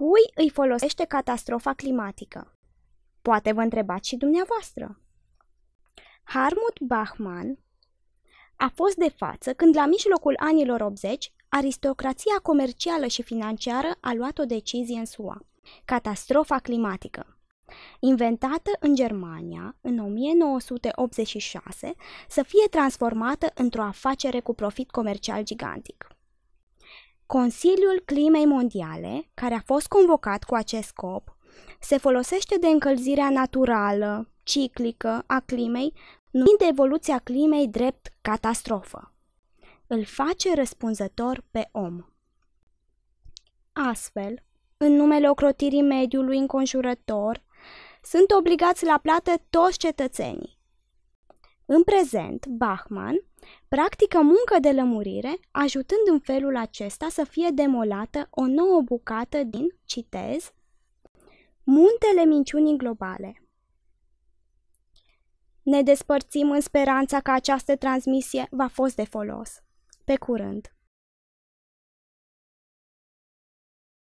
cui îi folosește catastrofa climatică? Poate vă întrebați și dumneavoastră. Harmut Bachmann a fost de față când la mijlocul anilor 80 aristocrația comercială și financiară a luat o decizie în SUA, catastrofa climatică. Inventată în Germania în 1986 să fie transformată într-o afacere cu profit comercial gigantic. Consiliul Climei Mondiale, care a fost convocat cu acest scop, se folosește de încălzirea naturală, ciclică, a climei, numind evoluția climei drept catastrofă. Îl face răspunzător pe om. Astfel, în numele ocrotirii mediului înconjurător, sunt obligați la plată toți cetățenii, în prezent, Bachman practică muncă de lămurire, ajutând în felul acesta să fie demolată o nouă bucată din, citez, Muntele minciunii globale. Ne despărțim în speranța că această transmisie va fost de folos. Pe curând!